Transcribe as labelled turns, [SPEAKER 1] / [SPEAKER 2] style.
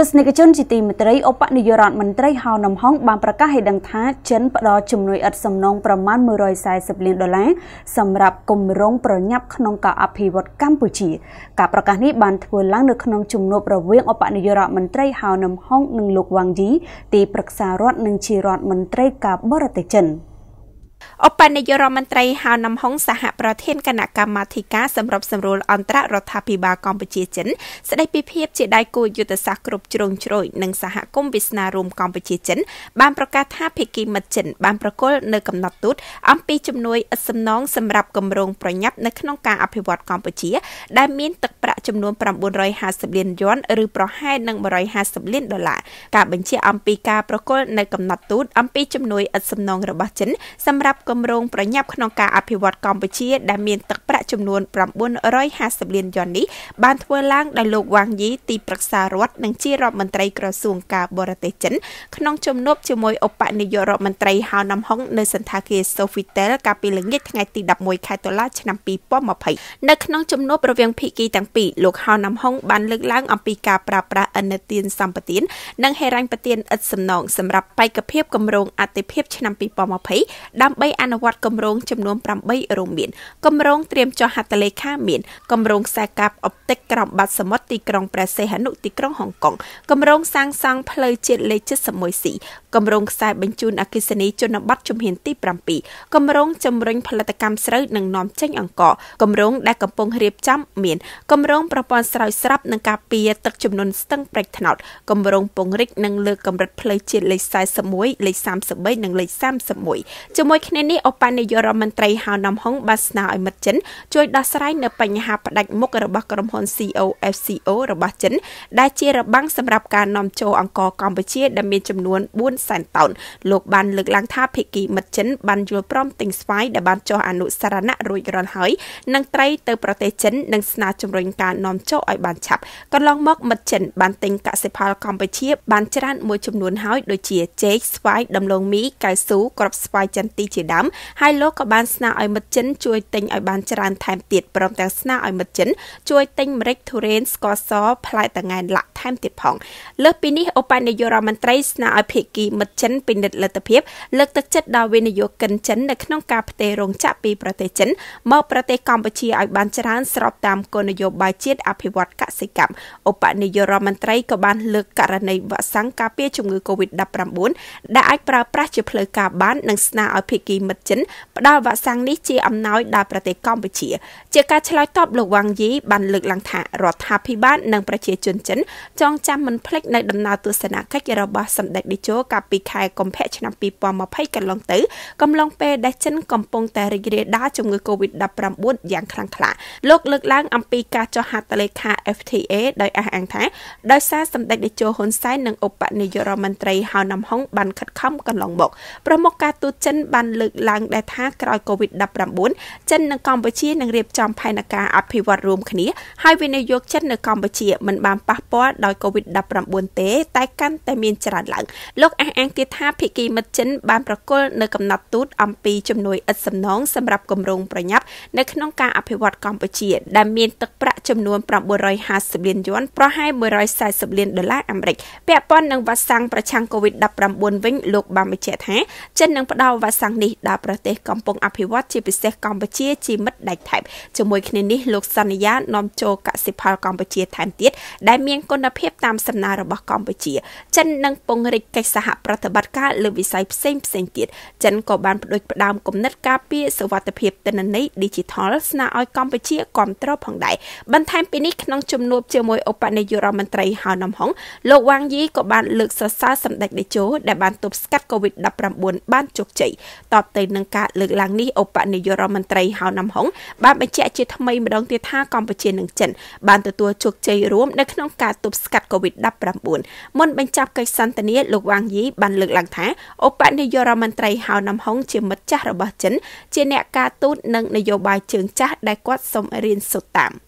[SPEAKER 1] ទស្សនិកជនជាទីមេត្រីឧបនាយករដ្ឋមន្ត្រីហៅនំហុងបានប្រកាសឲ្យដឹងថាចិនផ្ដល់ជំនួយឥតសំណងប្រមាណ140លានដុល្លារសម្រាប់គម្រោងប្រញាប់ក្នុងការអភិវឌ្ឍកម្ពុជាការប្រកាសនេះបានធ្វើឡើងនៅក្នុងជំនួបរវាងឧបនាយករដ្ឋមន្ត្រីហៅនំហុងនិងលោកវ៉ាងឌីទីប្រឹក្សារដ្ឋនិងជារដ្ឋមន្ត្រីការបរទេសចិន។អបនាយករដ្ឋមន្ត្រីហៅនំហុងសហប្រធានគណៈកម្មាធិការសម្របសម្រួលអន្តររដ្ឋាភិបាលកម្ពុជាចិន ស្ដីពីភាពជាដៃគូយុទ្ធសាស្ត្រគ្រប់ជ្រុងជ្រោយនិងសហគមន៍វាសនារួមកម្ពុជាចិន បានប្រកាសថាភាគីមិត្តចិនបានប្រគល់នៅកំណត់ទូត អំពីជំនួយឥតសំណងសម្រាប់គម្រោងប្រញាប់ នៅក្នុងការអភិវឌ្ឍកម្ពុជាដែលមានទឹកប្រាក់ចំនួន950លានយួនឬប្រហែលនឹង150លានដុល្លារការបញ្ជាអំពីការប្រគល់នៅកំណត់ទូតអំពីជំនួយឥតសំណងរបស់ចិនសម្រាប់រាប់គម្រោងប្រញាប់ក្នុងការអភិវឌ្ឍកម្ពុជាដែលមានទឹកចំនួន950លានយ៉ុននេះបានធ្វើឡើងដោយលោកវ៉ាងយីទីប្រឹក្សារដ្ឋនិងជារដ្ឋមន្ត្រីក្រសួងការបរទេសចិន ក្នុងជំនួបជាមួយឧបនាយករដ្ឋមន្ត្រីហៅណាំហុងនៅសន្តាគារ Sofitel កាលពីល្ងាចថ្ងៃទី11ខែតុលាឆ្នាំ2020នៅក្នុងជំនួបរវាងភាគីទាំងពីរលោកហៅណាំហុងបានលើកឡើងអំពីការប្រើប្រាស់អនុទានសម្បទាននិងហេរញ្ញប្បទានឥតសំណងសម្រាប់បេក្ខភាពគម្រោងអតិភិបឆ្នាំ2020ដើម្បី អនុវត្តគម្រោងចំនួន8រួមមានគម្រោងត្រៀមចុះហត្ថលេខាមានគម្រោងខ្សែកាបអុបទិកក្រោមបាត់សមុទ្រទីក្រុងព្រះសីហនុទីក្រុងហុងកុងគម្រោងសាងសង់ផ្លូវជាតិលេខ 71C គម្រោងខ្សែបញ្ជូនអគិសនីជនបទជំហានទី7គម្រោងជំរុញផលិតកម្មស្រូវនិងនាំចេញអង្ករគម្រោងដែលកំពុងរៀបចំមានគម្រោងប្រព័ន្ធស្រោចស្រពនិងការពារទឹកចំនួនស្ទឹងប្រេចថ្នោតគម្រោងពង្រីកនិងលើកកម្រិតផ្លូវជាតិលេខ41លេខ33និងលេខ31ជាមួយ គ្នានេះអបនាយករដ្ឋមន្ត្រីហៅណំហុងបានស្នើឲ្យមិត្តចិនជួយដោះស្រាយនៅបញ្ហាផ្ដាច់មុខរបស់ក្រុមហ៊ុន COFCO របស់ចិន ដែលជារបាំងសម្រាប់ការនាំចូលអង្ករកម្ពុជាដែលមានចំនួន4សែនតោនលោកបានលើកឡើងថាភិគីមិត្តចិនបានយល់ព្រមទិញស្វាយដែលបានចុះអនុសារណៈរួចរាល់ហើយនឹងត្រីទៅប្រទេសចិននិងស្នើជំរុញការនាំចូលឲ្យបានឆាប់កន្លងមកមិត្តចិនបានទិញកសិផលកម្ពុជាបានច្រើនមួយចំនួនហើយដូចជាចេកស្វាយដំឡូងមីកៅស៊ូគ្រាប់ស្វាយចន្ទីជាដើមហើយលោកក៏បានស្នើឲ្យមិត្តចិនជួយទិញឲ្យបានច្រើនបន្ថែមទៀតព្រមទាំងស្នើឲ្យមិត្តចិនជួយទិញម្រេចទុរេនស្ករសផ្លែតង្កែលាក់ថែមទៀតផង លើសពីនេះឧបនាយករដ្ឋមន្ត្រីស្នើឲ្យភាគីមិត្តចិន ពិនិត្យលទ្ធភាពលើកទឹកចិត្តដល់វិនិយោគិនចិន នៅក្នុងការផ្ទេររោងចក្រពីប្រទេសចិនមកប្រទេសកម្ពុជាឲ្យបានច្រើនស្របតាមគោលនយោបាយជាតិអភិវឌ្ឍកសិកម្មឧបនាយករដ្ឋមន្ត្រីក៏បានលើកករណីវ៉ាក់សាំងការពារជំងឺ Covid-19 ដែលអាចប្រើប្រាស់ជាផ្លូវការបាននិងស្នើឲ្យភាគីមិត្តចិនផ្ដល់វ៉ាក់សាំងនេះជាអំណោយដល់ប្រទេសកម្ពុជាជាជាការឆ្លើយតបលោកវ៉ាងយីបានលើកឡើងថារដ្ឋាភិបាលនិងប្រជាជនចិនចងចាំមិនភ្លេចនៅដំណើរទស្សនកិច្ចរបស់សម្ដេចតេជោកាលពីខែកុម្ភៈឆ្នាំ2020កន្លងទៅកំឡុងពេលដែលចិនកំពុងតែរីករាលដាលជំងឺ Covid-19 យ៉ាងខ្លាំងក្លាលោកលើកឡើងអំពីការចុះហត្ថលេខា FTA ដោយអះអាងថាដោយសារសម្ដេចតេជោហ៊ុនសែននិងឧបនាយករដ្ឋមន្ត្រីហៅណាំហុងបានខិតខំកន្លងមកប្រមុខការទូតចិនបានលើកឡើងដែរថាក្រោយ Covid-19 ចិននិងកម្ពុជានឹងរៀបចំផែនការអភិវឌ្ឍរួមគ្នាហើយវិនិយោគចិននៅកម្ពុជា មិនបានប៉ះពាល់ដោយ COVID-19 ទេតែកាន់តែមានច្រើនឡើងលោកអះអាងទៀតថាភៀកីមិត្តចិនបានប្រគល់នៅកំណត់ទូត អំពីជំនួយឥតសំណងសម្រាប់គម្រោងប្រញាប់នៅក្នុងការអភិវឌ្ឍកម្ពុជាដែលមានទឹកប្រាក់ចំនួន950លានយួនប្រហែល140លានដុល្លារអាមេរិកពាក់ព័ន្ធនឹងវ៉ាក់សាំងប្រឆាំង COVID-19 វិញលោកបានបញ្ជាក់ថាចិននឹងផ្ដល់វ៉ាក់សាំងនេះដល់ប្រទេសកំពុងអភិវឌ្ឍជាពិសេសកម្ពុជាជាមិត្តដាច់ថែបជាមួយគ្នានេះលោកសន្យា នាំចូលកសិផលកម្ពុជា ថែមទៀតដែលមានគុណភាពតាមសំណើរបស់កម្ពុជា ចិននឹងពង្រីកកិច្ចសហប្រតិបត្តិការលើវិស័យផ្សេងផ្សេងទៀតចិនក៏បានបដិសេធផ្ដើមគំនិតការពារសុវត្ថិភាពទិន្នន័យ Digital ស្នើឲ្យកម្ពុជាគ្រប់គ្រងផងដែរបន្ថែមពីនេះក្នុងជំនួបជាមួយឧបនាយករដ្ឋមន្ត្រីហៅណាំហុងលោកវ៉ាងយីក៏បានលើកសរសើរសម្ដេចតេជោដែលបានទប់ស្កាត់ COVID-19 បានជោគជ័យតបទៅនឹងការលើកឡើងនេះឧបនាយករដ្ឋមន្ត្រីហៅណាំហុងបានបញ្ជាក់ជាថ្មីម្ដងទៀតថាកម្ពុជានិងចិនបានទទួលជោគជ័យរួមនៅក្នុងការទប់ស្កាត់ COVID-19 មុនបញ្ចប់កិច្ចសន្ទនាលោកវ៉ាងយីបានលើកឡើងថាឧបនាយករដ្ឋមន្ត្រីហៅណាំហុងជាមិត្តចាស់របស់ចិនជាអ្នកការទូតនិងនយោបាយជើងចាស់ដែលគាត់សូមរៀនសូត្រតាម។